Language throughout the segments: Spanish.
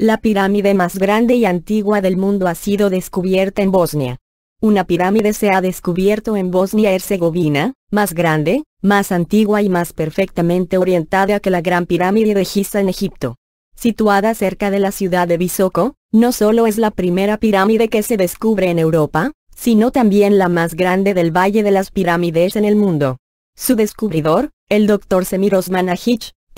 La pirámide más grande y antigua del mundo ha sido descubierta en Bosnia. Una pirámide se ha descubierto en Bosnia-Herzegovina, más grande, más antigua y más perfectamente orientada que la Gran Pirámide de Giza en Egipto. Situada cerca de la ciudad de Visoko, no solo es la primera pirámide que se descubre en Europa, sino también la más grande del Valle de las Pirámides en el mundo. Su descubridor, el Dr. Semir Osman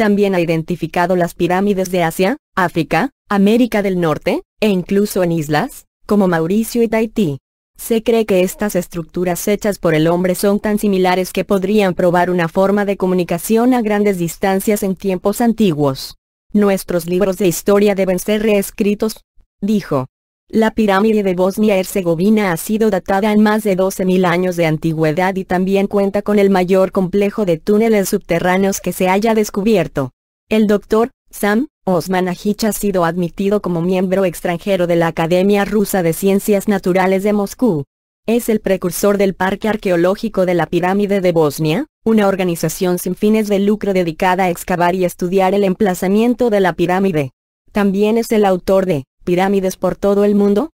también ha identificado las pirámides de Asia, África, América del Norte, e incluso en islas, como Mauricio y Tahití. Se cree que estas estructuras hechas por el hombre son tan similares que podrían probar una forma de comunicación a grandes distancias en tiempos antiguos. Nuestros libros de historia deben ser reescritos, dijo. La pirámide de Bosnia-Herzegovina ha sido datada en más de 12.000 años de antigüedad y también cuenta con el mayor complejo de túneles subterráneos que se haya descubierto. El doctor, Sam, Osman ajich ha sido admitido como miembro extranjero de la Academia Rusa de Ciencias Naturales de Moscú. Es el precursor del Parque Arqueológico de la Pirámide de Bosnia, una organización sin fines de lucro dedicada a excavar y estudiar el emplazamiento de la pirámide. También es el autor de pirámides por todo el mundo?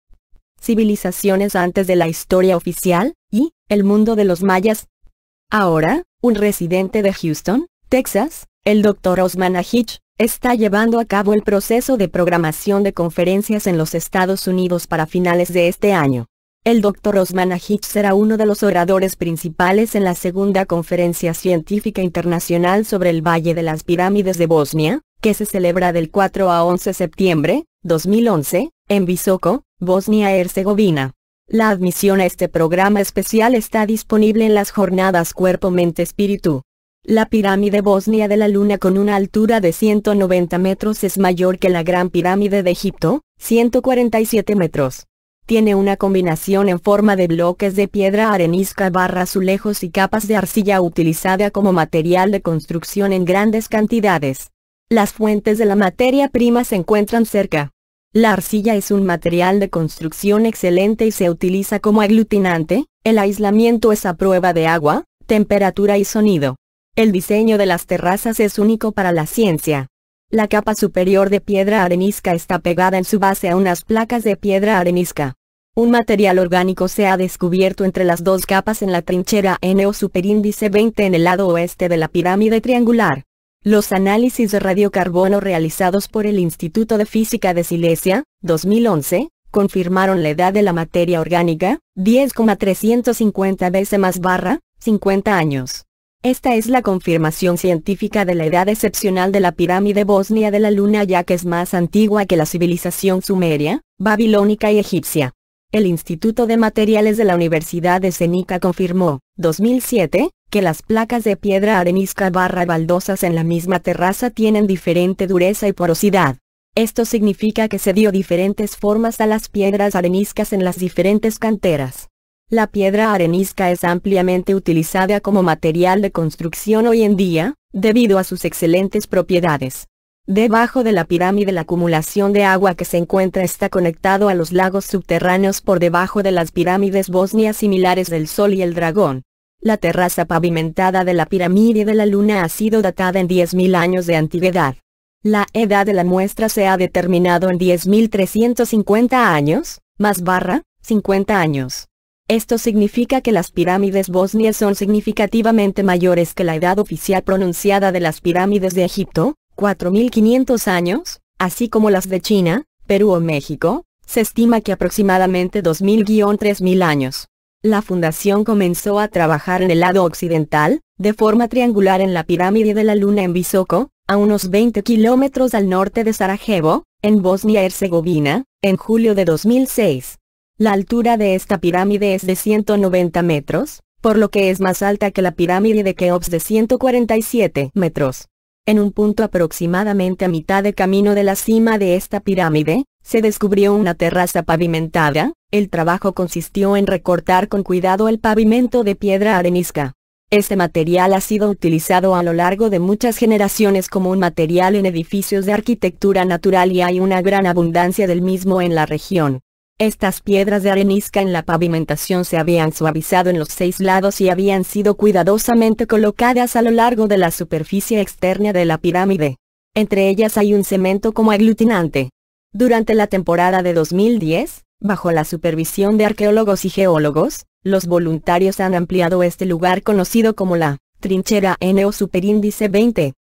Civilizaciones antes de la historia oficial, y, el mundo de los mayas. Ahora, un residente de Houston, Texas, el Dr. Osman Hitch, está llevando a cabo el proceso de programación de conferencias en los Estados Unidos para finales de este año. El Dr. Osman Hitch será uno de los oradores principales en la segunda conferencia científica internacional sobre el Valle de las Pirámides de Bosnia, que se celebra del 4 a 11 de septiembre, 2011, en Visoko, Bosnia-Herzegovina. La admisión a este programa especial está disponible en las jornadas Cuerpo-Mente-Espíritu. La pirámide bosnia de la Luna con una altura de 190 metros es mayor que la Gran Pirámide de Egipto, 147 metros. Tiene una combinación en forma de bloques de piedra arenisca barra azulejos y capas de arcilla utilizada como material de construcción en grandes cantidades. Las fuentes de la materia prima se encuentran cerca. La arcilla es un material de construcción excelente y se utiliza como aglutinante, el aislamiento es a prueba de agua, temperatura y sonido. El diseño de las terrazas es único para la ciencia. La capa superior de piedra arenisca está pegada en su base a unas placas de piedra arenisca. Un material orgánico se ha descubierto entre las dos capas en la trinchera N o superíndice 20 en el lado oeste de la pirámide triangular. Los análisis de radiocarbono realizados por el Instituto de Física de Silesia, 2011, confirmaron la edad de la materia orgánica, 10,350 veces más barra, 50 años. Esta es la confirmación científica de la edad excepcional de la pirámide bosnia de la Luna ya que es más antigua que la civilización sumeria, babilónica y egipcia. El Instituto de Materiales de la Universidad de Zenica confirmó, 2007, que las placas de piedra arenisca barra baldosas en la misma terraza tienen diferente dureza y porosidad. Esto significa que se dio diferentes formas a las piedras areniscas en las diferentes canteras. La piedra arenisca es ampliamente utilizada como material de construcción hoy en día, debido a sus excelentes propiedades. Debajo de la pirámide la acumulación de agua que se encuentra está conectado a los lagos subterráneos por debajo de las pirámides bosnias similares del Sol y el Dragón. La terraza pavimentada de la pirámide de la Luna ha sido datada en 10.000 años de antigüedad. La edad de la muestra se ha determinado en 10.350 años, más barra, 50 años. Esto significa que las pirámides bosnias son significativamente mayores que la edad oficial pronunciada de las pirámides de Egipto, 4.500 años, así como las de China, Perú o México, se estima que aproximadamente 2.000-3.000 años la fundación comenzó a trabajar en el lado occidental, de forma triangular en la pirámide de la Luna en Visoko, a unos 20 kilómetros al norte de Sarajevo, en Bosnia-Herzegovina, en julio de 2006. La altura de esta pirámide es de 190 metros, por lo que es más alta que la pirámide de Keops de 147 metros. En un punto aproximadamente a mitad de camino de la cima de esta pirámide, se descubrió una terraza pavimentada, el trabajo consistió en recortar con cuidado el pavimento de piedra arenisca. Este material ha sido utilizado a lo largo de muchas generaciones como un material en edificios de arquitectura natural y hay una gran abundancia del mismo en la región. Estas piedras de arenisca en la pavimentación se habían suavizado en los seis lados y habían sido cuidadosamente colocadas a lo largo de la superficie externa de la pirámide. Entre ellas hay un cemento como aglutinante. Durante la temporada de 2010, bajo la supervisión de arqueólogos y geólogos, los voluntarios han ampliado este lugar conocido como la trinchera N o superíndice 20.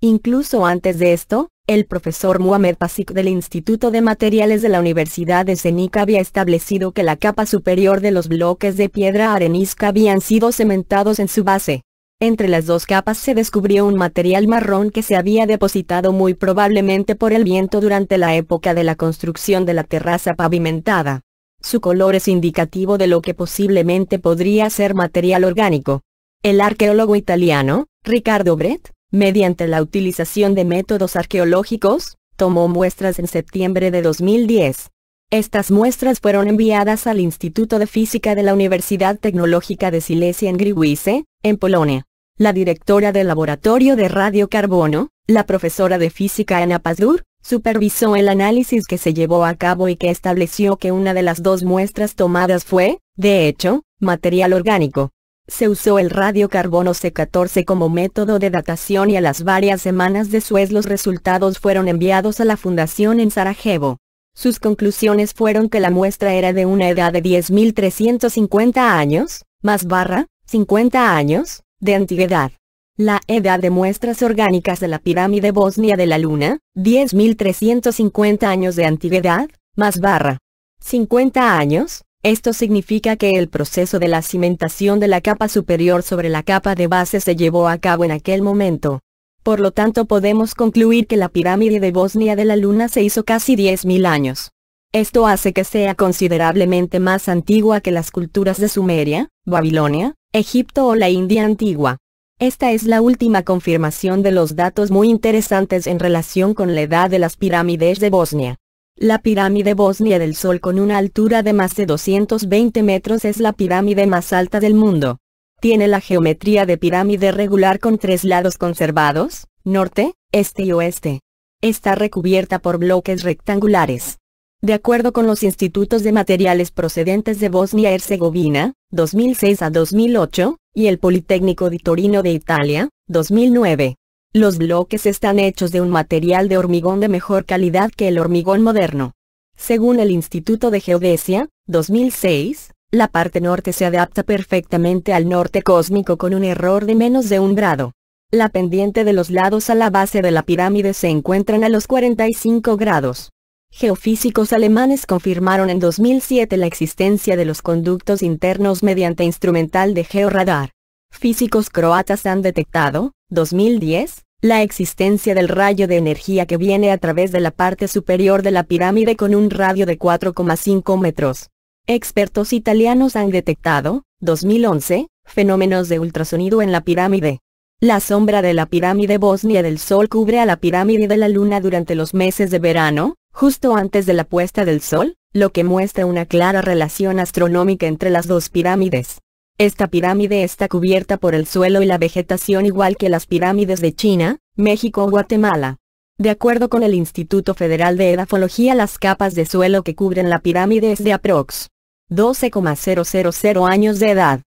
Incluso antes de esto, el profesor Muhammad Pasik del Instituto de Materiales de la Universidad de Zenica había establecido que la capa superior de los bloques de piedra arenisca habían sido cementados en su base. Entre las dos capas se descubrió un material marrón que se había depositado muy probablemente por el viento durante la época de la construcción de la terraza pavimentada. Su color es indicativo de lo que posiblemente podría ser material orgánico. El arqueólogo italiano, Ricardo Brett, mediante la utilización de métodos arqueológicos, tomó muestras en septiembre de 2010. Estas muestras fueron enviadas al Instituto de Física de la Universidad Tecnológica de Silesia en Griwice, en Polonia la directora del Laboratorio de Radiocarbono, la profesora de física Ana Pazdur, supervisó el análisis que se llevó a cabo y que estableció que una de las dos muestras tomadas fue, de hecho, material orgánico. Se usó el radiocarbono C14 como método de datación y a las varias semanas de Suez los resultados fueron enviados a la fundación en Sarajevo. Sus conclusiones fueron que la muestra era de una edad de 10.350 años, más barra, 50 años, de antigüedad. La edad de muestras orgánicas de la pirámide bosnia de la Luna, 10.350 años de antigüedad, más barra. 50 años, esto significa que el proceso de la cimentación de la capa superior sobre la capa de base se llevó a cabo en aquel momento. Por lo tanto podemos concluir que la pirámide de Bosnia de la Luna se hizo casi 10.000 años. Esto hace que sea considerablemente más antigua que las culturas de Sumeria, Babilonia, Egipto o la India antigua. Esta es la última confirmación de los datos muy interesantes en relación con la edad de las pirámides de Bosnia. La pirámide Bosnia del Sol con una altura de más de 220 metros es la pirámide más alta del mundo. Tiene la geometría de pirámide regular con tres lados conservados, norte, este y oeste. Está recubierta por bloques rectangulares. De acuerdo con los institutos de materiales procedentes de Bosnia-Herzegovina, 2006 a 2008, y el Politécnico di Torino de Italia, 2009. Los bloques están hechos de un material de hormigón de mejor calidad que el hormigón moderno. Según el Instituto de Geodesia, 2006, la parte norte se adapta perfectamente al norte cósmico con un error de menos de un grado. La pendiente de los lados a la base de la pirámide se encuentran a los 45 grados. Geofísicos alemanes confirmaron en 2007 la existencia de los conductos internos mediante instrumental de georadar. Físicos croatas han detectado, 2010, la existencia del rayo de energía que viene a través de la parte superior de la pirámide con un radio de 4,5 metros. Expertos italianos han detectado, 2011, fenómenos de ultrasonido en la pirámide. La sombra de la pirámide bosnia del Sol cubre a la pirámide de la Luna durante los meses de verano, justo antes de la puesta del sol, lo que muestra una clara relación astronómica entre las dos pirámides. Esta pirámide está cubierta por el suelo y la vegetación igual que las pirámides de China, México o Guatemala. De acuerdo con el Instituto Federal de Edafología las capas de suelo que cubren la pirámide es de aprox. 12,000 años de edad.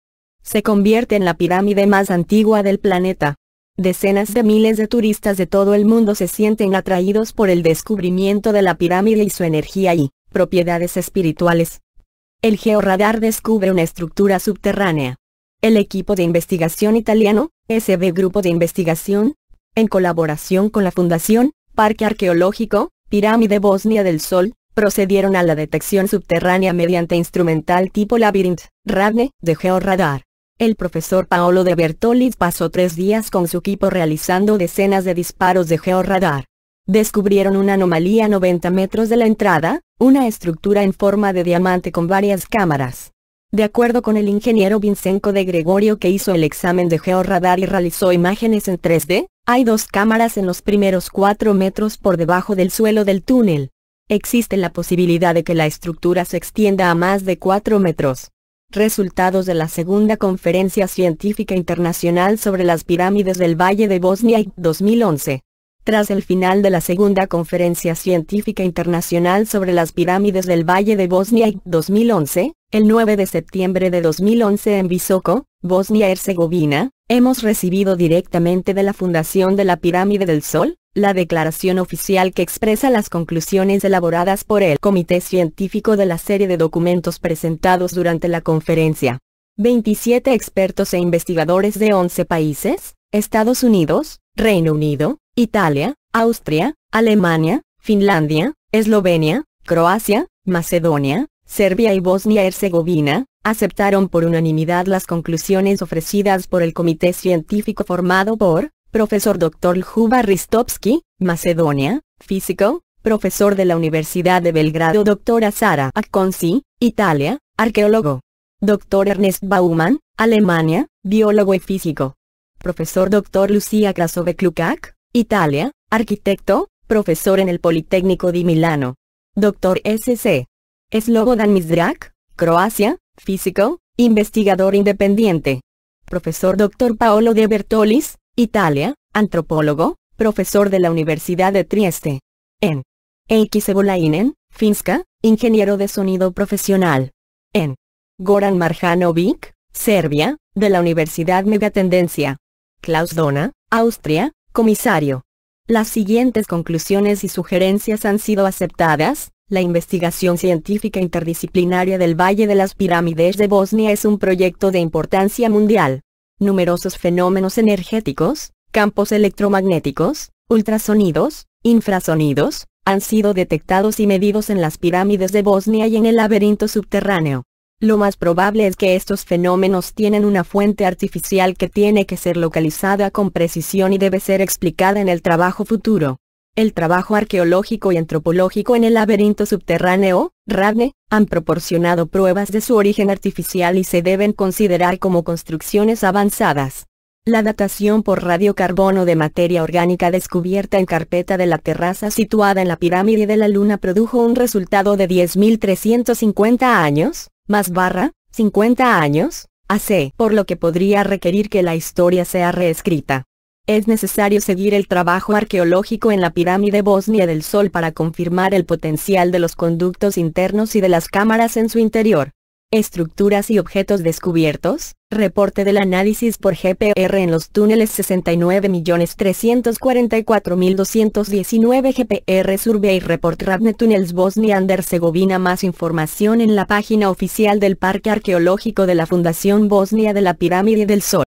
Se convierte en la pirámide más antigua del planeta. Decenas de miles de turistas de todo el mundo se sienten atraídos por el descubrimiento de la pirámide y su energía y propiedades espirituales. El georradar descubre una estructura subterránea. El equipo de investigación italiano, SB Grupo de Investigación, en colaboración con la Fundación Parque Arqueológico, Pirámide Bosnia del Sol, procedieron a la detección subterránea mediante instrumental tipo Labyrinth, RADNE, de georradar. El profesor Paolo de Bertoli pasó tres días con su equipo realizando decenas de disparos de georradar. Descubrieron una anomalía a 90 metros de la entrada, una estructura en forma de diamante con varias cámaras. De acuerdo con el ingeniero Vincenco de Gregorio que hizo el examen de georradar y realizó imágenes en 3D, hay dos cámaras en los primeros cuatro metros por debajo del suelo del túnel. Existe la posibilidad de que la estructura se extienda a más de 4 metros. Resultados de la Segunda Conferencia Científica Internacional sobre las Pirámides del Valle de Bosnia y 2011. Tras el final de la Segunda Conferencia Científica Internacional sobre las Pirámides del Valle de Bosnia y 2011, el 9 de septiembre de 2011 en Visoko, Bosnia-Herzegovina, hemos recibido directamente de la Fundación de la Pirámide del Sol, la declaración oficial que expresa las conclusiones elaboradas por el Comité Científico de la serie de documentos presentados durante la conferencia. 27 expertos e investigadores de 11 países, Estados Unidos, Reino Unido, Italia, Austria, Alemania, Finlandia, Eslovenia, Croacia, Macedonia, Serbia y Bosnia-Herzegovina, aceptaron por unanimidad las conclusiones ofrecidas por el comité científico formado por profesor Dr. Juba Ristovski, Macedonia, físico, profesor de la Universidad de Belgrado doctora Sara Acconci, Italia, arqueólogo. Dr. Ernest Baumann, Alemania, biólogo y físico. Profesor Dr. Lucia Krasove-Klukak, Italia, arquitecto, profesor en el Politécnico di Milano. Dr. S.C. Slobodan Mizrak, Croacia, físico, investigador independiente. Profesor Dr. Paolo de Bertolis, Italia, antropólogo, profesor de la Universidad de Trieste. En X. Sevolainen, Finska, ingeniero de sonido profesional. En Goran Marjanovic, Serbia, de la Universidad Megatendencia. Klaus Dona, Austria, comisario. Las siguientes conclusiones y sugerencias han sido aceptadas. La investigación científica interdisciplinaria del Valle de las Pirámides de Bosnia es un proyecto de importancia mundial numerosos fenómenos energéticos, campos electromagnéticos, ultrasonidos, infrasonidos, han sido detectados y medidos en las pirámides de Bosnia y en el laberinto subterráneo. Lo más probable es que estos fenómenos tienen una fuente artificial que tiene que ser localizada con precisión y debe ser explicada en el trabajo futuro. El trabajo arqueológico y antropológico en el laberinto subterráneo, Radne, han proporcionado pruebas de su origen artificial y se deben considerar como construcciones avanzadas. La datación por radiocarbono de materia orgánica descubierta en carpeta de la terraza situada en la pirámide de la Luna produjo un resultado de 10.350 años, más barra, 50 años, AC, por lo que podría requerir que la historia sea reescrita. Es necesario seguir el trabajo arqueológico en la pirámide Bosnia del Sol para confirmar el potencial de los conductos internos y de las cámaras en su interior. Estructuras y objetos descubiertos, reporte del análisis por GPR en los túneles 69.344.219 GPR Survey Report Rabne Tunnels Bosnia and Herzegovina Más información en la página oficial del Parque Arqueológico de la Fundación Bosnia de la Pirámide del Sol.